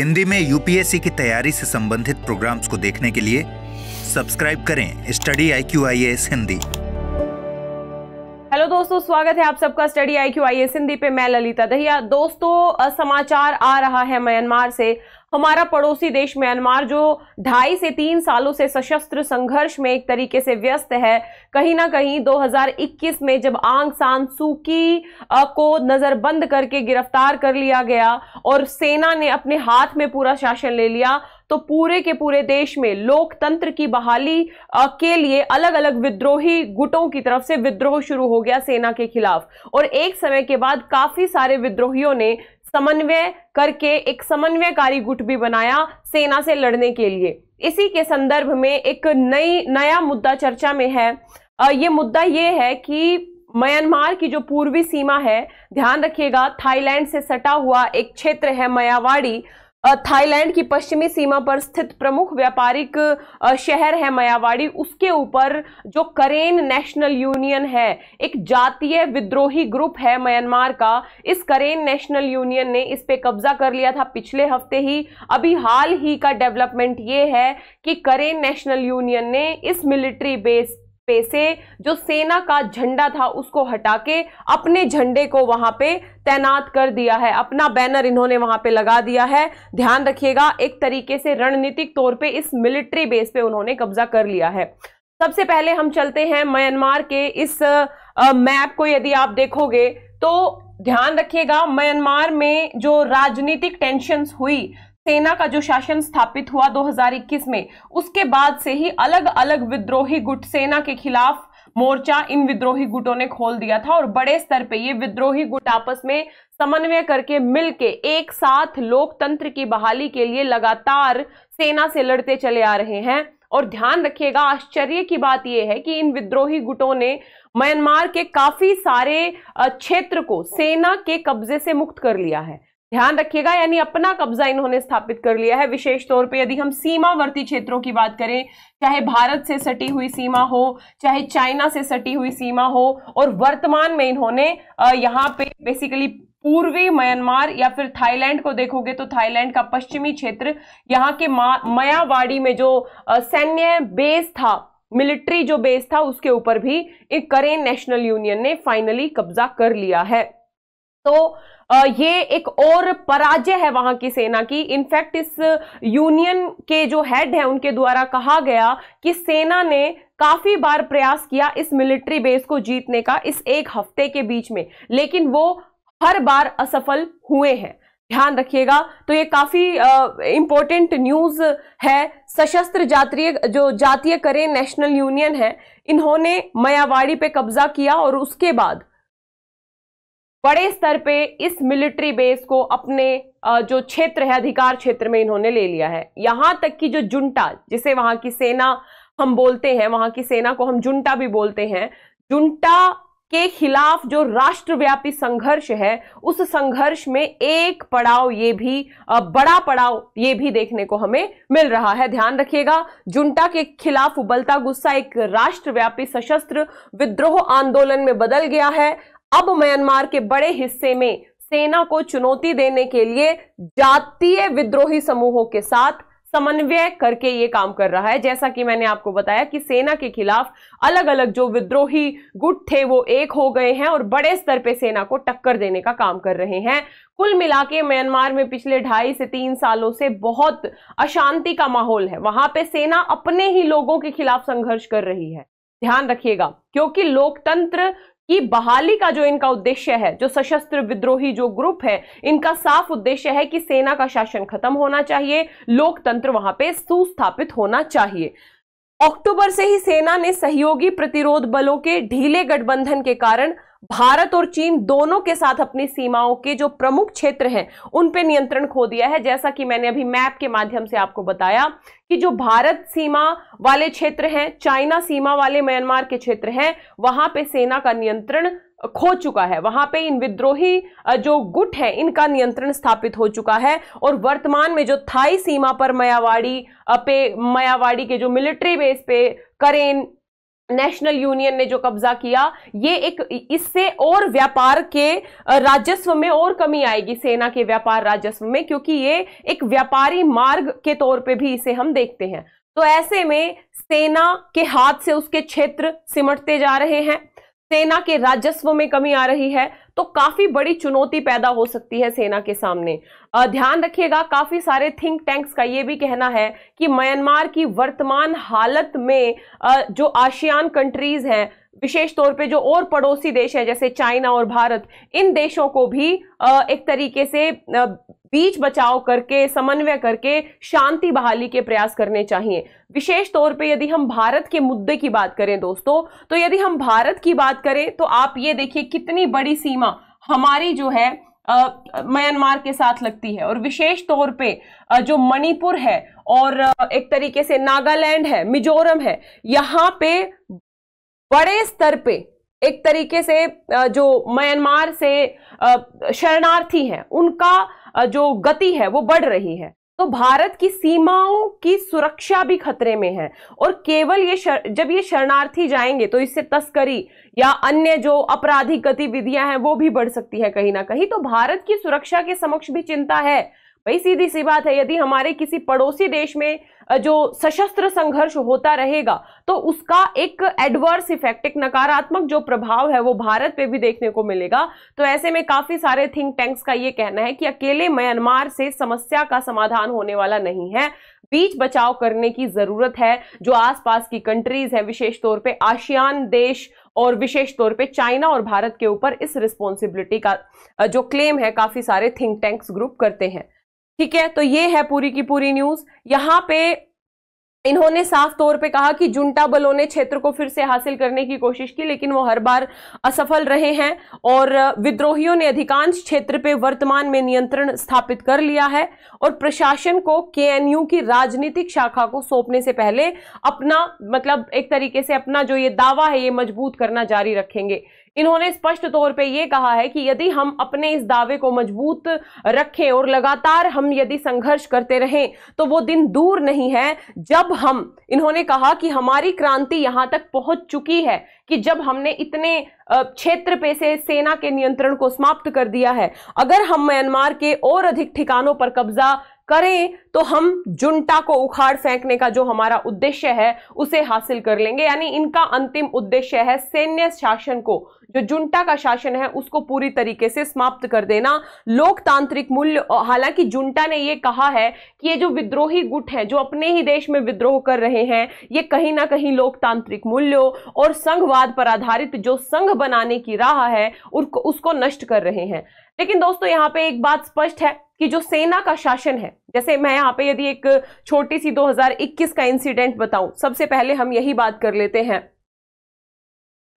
हिंदी में यूपीएससी की तैयारी से संबंधित प्रोग्राम्स को देखने के लिए सब्सक्राइब करें study I Q I S Hindi hello दोस्तों स्वागत है आप सबका study I Q I S Hindi पे मैं ललिता दहिया दोस्तों समाचार आ रहा है म्यांमार से हमारा पड़ोसी देश म्यांमार जो ढाई से तीन सालों से सशस्त्र संघर्ष में एक तरीके से व्यस्त है कहीं ना कहीं 2021 में जब आंग सान सूकी को नज़रबंद करके गिरफ्तार कर लिया गया और सेना ने अपने हाथ में पूरा शासन ले लिया तो पूरे के पूरे देश में लोकतंत्र की बहाली के लिए अलग अलग विद्रोही गुटों की तरफ से विद्रोह शुरू हो गया सेना के खिलाफ और एक समय के बाद काफी सारे विद्रोहियों ने समन्वय करके एक समन्वयकारी गुट भी बनाया सेना से लड़ने के लिए इसी के संदर्भ में एक नई नया मुद्दा चर्चा में है ये मुद्दा ये है कि म्यांमार की जो पूर्वी सीमा है ध्यान रखिएगा थाईलैंड से सटा हुआ एक क्षेत्र है मयावाड़ी थाईलैंड की पश्चिमी सीमा पर स्थित प्रमुख व्यापारिक शहर है मायावाड़ी उसके ऊपर जो करेन नेशनल यूनियन है एक जातीय विद्रोही ग्रुप है म्यांमार का इस करेन नेशनल यूनियन ने इस पे कब्जा कर लिया था पिछले हफ्ते ही अभी हाल ही का डेवलपमेंट ये है कि करेन नेशनल यूनियन ने इस मिलिट्री बेस पे से जो सेना का झंडा था उसको हटा के अपने झंडे को वहां पे तैनात कर दिया है अपना बैनर इन्होंने वहां पे लगा दिया है ध्यान रखिएगा एक तरीके से रणनीतिक तौर पे इस मिलिट्री बेस पे उन्होंने कब्जा कर लिया है सबसे पहले हम चलते हैं म्यांमार के इस मैप को यदि आप देखोगे तो ध्यान रखिएगा म्यांमार में जो राजनीतिक टेंशन हुई सेना का जो शासन स्थापित हुआ 2021 में उसके बाद से ही अलग अलग विद्रोही गुट सेना के खिलाफ मोर्चा इन विद्रोही गुटों ने खोल दिया था और बड़े स्तर पे ये विद्रोही गुट आपस में समन्वय करके मिलके एक साथ लोकतंत्र की बहाली के लिए लगातार सेना से लड़ते चले आ रहे हैं और ध्यान रखिएगा आश्चर्य की बात यह है कि इन विद्रोही गुटों ने म्यांमार के काफी सारे क्षेत्र को सेना के कब्जे से मुक्त कर लिया है ध्यान रखिएगा यानी अपना कब्जा इन्होंने स्थापित कर लिया है विशेष तौर पे यदि हम सीमावर्ती क्षेत्रों की बात करें चाहे भारत से सटी हुई सीमा हो चाहे चाइना से सटी हुई सीमा हो और वर्तमान में इन्होंने यहाँ पे बेसिकली पूर्वी म्यांमार या फिर थाईलैंड को देखोगे तो थाईलैंड का पश्चिमी क्षेत्र यहाँ के मायावाड़ी में जो सैन्य बेस था मिलिट्री जो बेस था उसके ऊपर भी एक करेन नेशनल यूनियन ने फाइनली कब्जा कर लिया है तो ये एक और पराजय है वहां की सेना की इनफैक्ट इस यूनियन के जो हेड है उनके द्वारा कहा गया कि सेना ने काफी बार प्रयास किया इस मिलिट्री बेस को जीतने का इस एक हफ्ते के बीच में लेकिन वो हर बार असफल हुए हैं ध्यान रखिएगा तो ये काफी इंपॉर्टेंट न्यूज है सशस्त्र जातीय जो जातीय करें नेशनल यूनियन है इन्होंने मयावाड़ी पे कब्जा किया और उसके बाद बड़े स्तर पे इस मिलिट्री बेस को अपने जो क्षेत्र है अधिकार क्षेत्र में इन्होंने ले लिया है यहां तक कि जो जुंटा जिसे वहां की सेना हम बोलते हैं वहां की सेना को हम जुंटा भी बोलते हैं जुंटा के खिलाफ जो राष्ट्रव्यापी संघर्ष है उस संघर्ष में एक पड़ाव ये भी बड़ा पड़ाव ये भी देखने को हमें मिल रहा है ध्यान रखिएगा जुंटा के खिलाफ उबलता गुस्सा एक राष्ट्रव्यापी सशस्त्र विद्रोह आंदोलन में बदल गया है अब म्यांमार के बड़े हिस्से में सेना को चुनौती देने के लिए जातीय विद्रोही समूहों के साथ समन्वय करके ये काम कर रहा है जैसा कि मैंने आपको बताया कि सेना के खिलाफ अलग अलग जो विद्रोही गुट थे वो एक हो गए हैं और बड़े स्तर पे सेना को टक्कर देने का काम कर रहे हैं कुल मिला के म्यांमार में पिछले ढाई से तीन सालों से बहुत अशांति का माहौल है वहां पे सेना अपने ही लोगों के खिलाफ संघर्ष कर रही है ध्यान रखिएगा क्योंकि लोकतंत्र कि बहाली का जो इनका उद्देश्य है जो सशस्त्र विद्रोही जो ग्रुप है इनका साफ उद्देश्य है कि सेना का शासन खत्म होना चाहिए लोकतंत्र वहां पे सुस्थापित होना चाहिए अक्टूबर से ही सेना ने सहयोगी प्रतिरोध बलों के ढीले गठबंधन के कारण भारत और चीन दोनों के साथ अपनी सीमाओं के जो प्रमुख क्षेत्र हैं उन पर नियंत्रण खो दिया है जैसा कि मैंने अभी मैप के माध्यम से आपको बताया कि जो भारत सीमा वाले क्षेत्र हैं चाइना सीमा वाले म्यांमार के क्षेत्र हैं वहां पे सेना का नियंत्रण खो चुका है वहां पे इन विद्रोही जो गुट है इनका नियंत्रण स्थापित हो चुका है और वर्तमान में जो थाई सीमा पर मयावाड़ी पे मयावाड़ी के जो मिलिट्री बेस पे करेन नेशनल यूनियन ने जो कब्जा किया ये एक इससे और व्यापार के राजस्व में और कमी आएगी सेना के व्यापार राजस्व में क्योंकि ये एक व्यापारी मार्ग के तौर पे भी इसे हम देखते हैं तो ऐसे में सेना के हाथ से उसके क्षेत्र सिमटते जा रहे हैं सेना के राजस्व में कमी आ रही है तो काफी बड़ी चुनौती पैदा हो सकती है सेना के सामने ध्यान रखिएगा काफी सारे थिंक टैंक्स का ये भी कहना है कि म्यांमार की वर्तमान हालत में जो आशियान कंट्रीज हैं विशेष तौर पे जो और पड़ोसी देश है जैसे चाइना और भारत इन देशों को भी एक तरीके से बीच बचाव करके समन्वय करके शांति बहाली के प्रयास करने चाहिए विशेष तौर पे यदि हम भारत के मुद्दे की बात करें दोस्तों तो यदि हम भारत की बात करें तो आप ये देखिए कितनी बड़ी सीमा हमारी जो है म्यांमार के साथ लगती है और विशेष तौर पे जो मणिपुर है और एक तरीके से नागालैंड है मिजोरम है यहाँ पे बड़े स्तर पे एक तरीके से जो म्यांमार से शरणार्थी हैं उनका जो गति है वो बढ़ रही है तो भारत की सीमाओं की सुरक्षा भी खतरे में है और केवल ये शर, जब ये शरणार्थी जाएंगे तो इससे तस्करी या अन्य जो आपराधिक गतिविधियां हैं वो भी बढ़ सकती है कहीं ना कहीं तो भारत की सुरक्षा के समक्ष भी चिंता है भाई सीधी सी बात है यदि हमारे किसी पड़ोसी देश में जो सशस्त्र संघर्ष होता रहेगा तो उसका एक एडवर्स इफेक्ट एक नकारात्मक जो प्रभाव है वो भारत पे भी देखने को मिलेगा तो ऐसे में काफी सारे थिंक टैंक्स का ये कहना है कि अकेले म्यांमार से समस्या का समाधान होने वाला नहीं है बीच बचाव करने की जरूरत है जो आसपास की कंट्रीज है विशेष तौर पे आशियान देश और विशेष तौर पे चाइना और भारत के ऊपर इस रिस्पॉन्सिबिलिटी का जो क्लेम है काफी सारे थिंक टैंक्स ग्रुप करते हैं ठीक है तो ये है पूरी की पूरी न्यूज यहां पे इन्होंने साफ तौर पे कहा कि जुंटा बलों ने क्षेत्र को फिर से हासिल करने की कोशिश की लेकिन वो हर बार असफल रहे हैं और विद्रोहियों ने अधिकांश क्षेत्र पे वर्तमान में नियंत्रण स्थापित कर लिया है और प्रशासन को केएनयू की राजनीतिक शाखा को सौंपने से पहले अपना मतलब एक तरीके से अपना जो ये दावा है ये मजबूत करना जारी रखेंगे इन्होंने स्पष्ट तौर पे ये कहा है कि यदि हम अपने इस दावे को मजबूत रखें और लगातार हम यदि संघर्ष करते रहें तो वो दिन दूर नहीं है जब हम इन्होंने कहा कि हमारी क्रांति यहाँ तक पहुंच चुकी है कि जब हमने इतने क्षेत्र पे से सेना के नियंत्रण को समाप्त कर दिया है अगर हम म्यांमार के और अधिक ठिकानों पर कब्जा करें तो हम जुंटा को उखाड़ फेंकने का जो हमारा उद्देश्य है उसे हासिल कर लेंगे यानी इनका अंतिम उद्देश्य है सैन्य शासन को जो जुंटा का शासन है उसको पूरी तरीके से समाप्त कर देना लोकतांत्रिक मूल्य हालांकि जुंटा ने ये कहा है कि ये जो विद्रोही गुट हैं जो अपने ही देश में विद्रोह कर रहे हैं ये कहीं ना कहीं लोकतांत्रिक मूल्यों और संघवाद पर आधारित जो संघ बनाने की राह है उसको नष्ट कर रहे हैं लेकिन दोस्तों यहाँ पे एक बात स्पष्ट है कि जो सेना का शासन है जैसे मैं यहाँ पे यदि एक छोटी सी 2021 का इंसिडेंट बताऊं सबसे पहले हम यही बात कर लेते हैं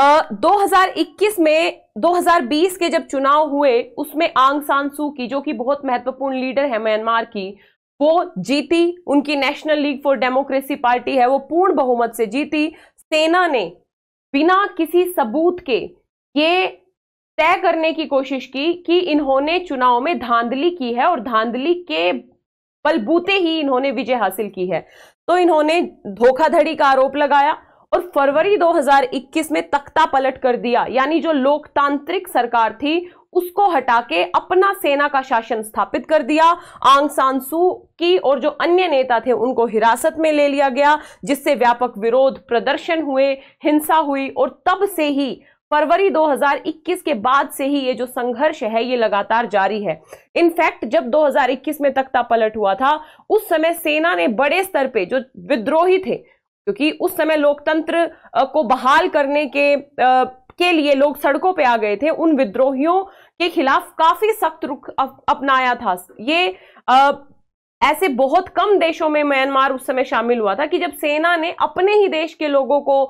दो Uh, 2021 में 2020 के जब चुनाव हुए उसमें आंग सान सू की जो कि बहुत महत्वपूर्ण लीडर है म्यांमार की वो जीती उनकी National League for Democracy party है वो पूर्ण बहुमत से जीती सेना ने बिना किसी सबूत के ये तय करने की कोशिश की कि इन्होंने चुनाव में धांधली की है और धांधली के बलबूते ही इन्होंने विजय हासिल की है तो इन्होंने धोखाधड़ी का आरोप लगाया और फरवरी 2021 में तख्ता पलट कर दिया यानी जो लोकतांत्रिक सरकार थी उसको हटा के अपना सेना का शासन स्थापित कर दिया आंग सान सू की और जो अन्य नेता थे उनको हिरासत में ले लिया गया जिससे व्यापक विरोध प्रदर्शन हुए हिंसा हुई और तब से ही फरवरी 2021 के बाद से ही ये जो संघर्ष है ये लगातार जारी है इनफैक्ट जब 2021 में तख्ता पलट हुआ था उस समय सेना ने बड़े स्तर पे जो विद्रोही थे क्योंकि उस समय लोकतंत्र को बहाल करने के के लिए लोग सड़कों पे आ गए थे उन विद्रोहियों के खिलाफ काफी सख्त रुख अपनाया था ये आ, ऐसे बहुत कम देशों में म्यांमार उस समय शामिल हुआ था कि जब सेना ने अपने ही देश के लोगों को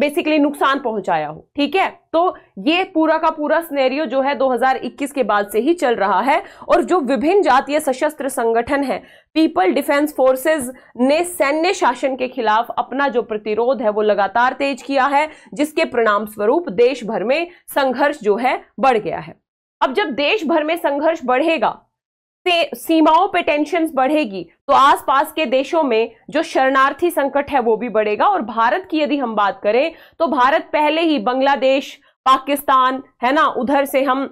बेसिकली नुकसान पहुंचाया हो ठीक है तो ये पूरा का पूरा स्नेरियो जो है 2021 के बाद से ही चल रहा है और जो विभिन्न जातीय सशस्त्र संगठन है पीपल डिफेंस फोर्सेस ने सैन्य शासन के खिलाफ अपना जो प्रतिरोध है वो लगातार तेज किया है जिसके परिणाम स्वरूप देश भर में संघर्ष जो है बढ़ गया है अब जब देश भर में संघर्ष बढ़ेगा से सीमाओं पे टेंशन बढ़ेगी तो आसपास के देशों में जो शरणार्थी संकट है वो भी बढ़ेगा और भारत की यदि हम बात करें तो भारत पहले ही बांग्लादेश पाकिस्तान है ना उधर से हम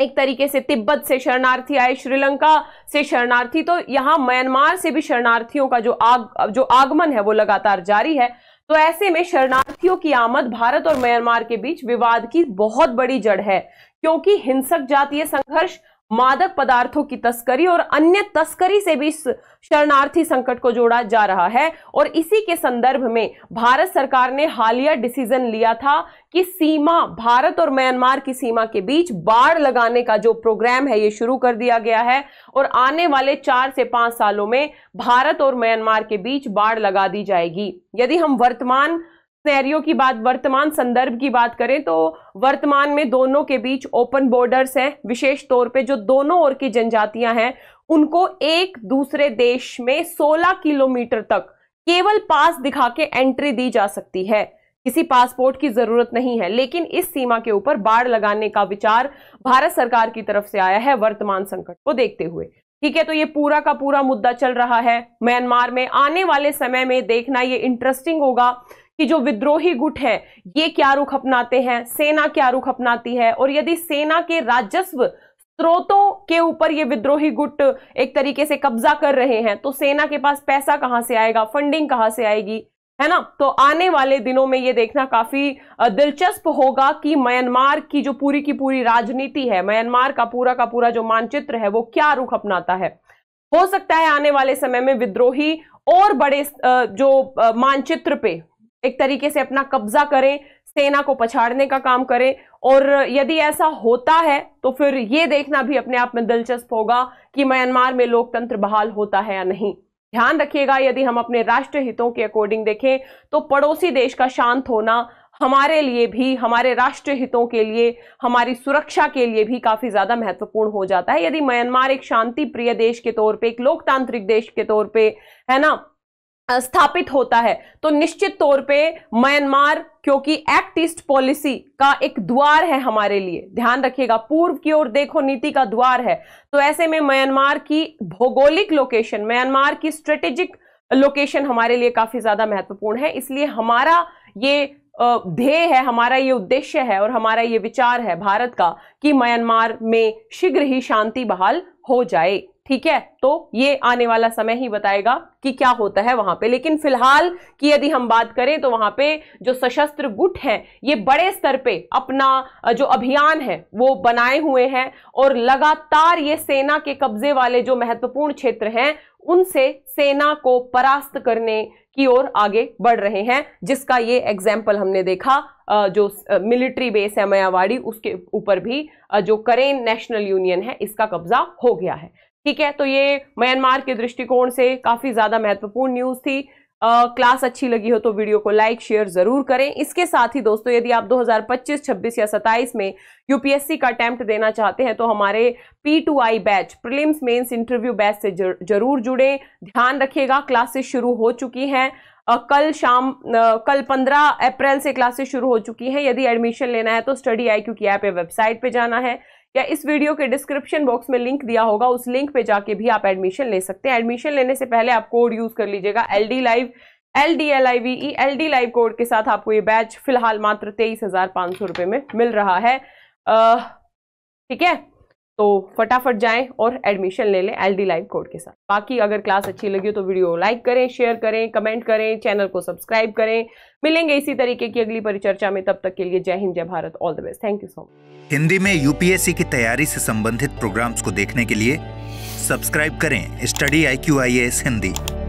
एक तरीके से तिब्बत से शरणार्थी आए श्रीलंका से शरणार्थी तो यहां म्यांमार से भी शरणार्थियों का जो आग जो आगमन है वो लगातार जारी है तो ऐसे में शरणार्थियों की आमद भारत और म्यांमार के बीच विवाद की बहुत बड़ी जड़ है क्योंकि हिंसक जातीय संघर्ष मादक पदार्थों की तस्करी और अन्य तस्करी से भी शरणार्थी संकट को जोड़ा जा रहा है और इसी के संदर्भ में भारत सरकार ने हालिया डिसीजन लिया था कि सीमा भारत और म्यांमार की सीमा के बीच बाढ़ लगाने का जो प्रोग्राम है ये शुरू कर दिया गया है और आने वाले चार से पांच सालों में भारत और म्यांमार के बीच बाढ़ लगा दी जाएगी यदि हम वर्तमान सिनेरियो की बात वर्तमान संदर्भ की बात करें तो वर्तमान में दोनों के बीच ओपन बॉर्डर्स हैं विशेष तौर पे जो दोनों ओर की जनजातियां हैं उनको एक दूसरे देश में 16 किलोमीटर तक केवल पास दिखा के एंट्री दी जा सकती है किसी पासपोर्ट की जरूरत नहीं है लेकिन इस सीमा के ऊपर बाढ़ लगाने का विचार भारत सरकार की तरफ से आया है वर्तमान संकट को देखते हुए ठीक है तो ये पूरा का पूरा मुद्दा चल रहा है म्यांमार में आने वाले समय में देखना ये इंटरेस्टिंग होगा कि जो विद्रोही गुट है ये क्या रुख अपनाते हैं सेना क्या रुख अपनाती है और यदि सेना के राजस्व स्रोतों के ऊपर ये विद्रोही गुट एक तरीके से कब्जा कर रहे हैं तो सेना के पास पैसा कहाँ से आएगा फंडिंग कहाँ से आएगी है ना तो आने वाले दिनों में ये देखना काफी दिलचस्प होगा कि म्यांमार की जो पूरी की पूरी राजनीति है म्यांमार का पूरा का पूरा जो मानचित्र है वो क्या रुख अपनाता है हो सकता है आने वाले समय में विद्रोही और बड़े जो मानचित्र पे एक तरीके से अपना कब्जा करें सेना को पछाड़ने का काम करें और यदि ऐसा होता है तो फिर ये देखना भी अपने आप में दिलचस्प होगा कि म्यांमार में लोकतंत्र बहाल होता है या नहीं ध्यान रखिएगा यदि हम अपने राष्ट्र हितों के अकॉर्डिंग देखें तो पड़ोसी देश का शांत होना हमारे लिए भी हमारे राष्ट्र हितों के लिए हमारी सुरक्षा के लिए भी काफी ज्यादा महत्वपूर्ण हो जाता है यदि म्यांमार एक शांति प्रिय देश के तौर पे एक लोकतांत्रिक देश के तौर पे है ना स्थापित होता है तो निश्चित तौर पे म्यांमार क्योंकि एक्ट ईस्ट पॉलिसी का एक द्वार है हमारे लिए ध्यान रखिएगा पूर्व की ओर देखो नीति का द्वार है तो ऐसे में म्यांमार की भौगोलिक लोकेशन म्यांमार की स्ट्रेटेजिक लोकेशन हमारे लिए काफी ज्यादा महत्वपूर्ण है इसलिए हमारा ये ध्येय है हमारा ये उद्देश्य है और हमारा ये विचार है भारत का कि म्यांमार में शीघ्र ही शांति बहाल हो जाए ठीक है तो ये आने वाला समय ही बताएगा कि क्या होता है वहां पे लेकिन फिलहाल की यदि हम बात करें तो वहां पे जो सशस्त्र गुट है ये बड़े स्तर पे अपना जो अभियान है वो बनाए हुए हैं और लगातार ये सेना के कब्जे वाले जो महत्वपूर्ण क्षेत्र हैं उनसे सेना को परास्त करने की ओर आगे बढ़ रहे हैं जिसका ये एग्जाम्पल हमने देखा जो मिलिट्री बेस है मयावाड़ी उसके ऊपर भी जो करेन नेशनल यूनियन है इसका कब्जा हो गया है ठीक है तो ये म्यांमार के दृष्टिकोण से काफ़ी ज़्यादा महत्वपूर्ण न्यूज़ थी क्लास uh, अच्छी लगी हो तो वीडियो को लाइक शेयर जरूर करें इसके साथ ही दोस्तों यदि आप 2025, 26 या 27 में यूपीएससी का अटैम्प्ट देना चाहते हैं तो हमारे P two I batch prelims mains interview batch से जरूर जुड़ें ध्यान रखिएगा क्लासेस शुरू हो चुकी हैं Uh, कल शाम uh, कल 15 अप्रैल से क्लासेस शुरू हो चुकी हैं यदि एडमिशन लेना है तो स्टडी आई क्योंकि ऐप वेबसाइट पर जाना है या इस वीडियो के डिस्क्रिप्शन बॉक्स में लिंक दिया होगा उस लिंक पे जाके भी आप एडमिशन ले सकते हैं एडमिशन लेने से पहले आप कोड यूज कर लीजिएगा L D live L D L I V E L D live code के साथ आपको ये बैच फिलहाल मात्र तेईस हजार पाँच सौ रुपये में मिल रहा है ठीक है तो फटाफट जाएं और एडमिशन ले लें एल डी लाइव कोड के साथ बाकी अगर क्लास अच्छी लगी हो तो वीडियो लाइक करें शेयर करें कमेंट करें चैनल को सब्सक्राइब करें मिलेंगे इसी तरीके की अगली परिचर्चा में तब तक के लिए जय हिंद जय Bharat all the best thank you so much Hindi में यूपीएससी की तैयारी से संबंधित प्रोग्राम्स को देखने के लिए सब्सक्राइब करें study I Q I S Hindi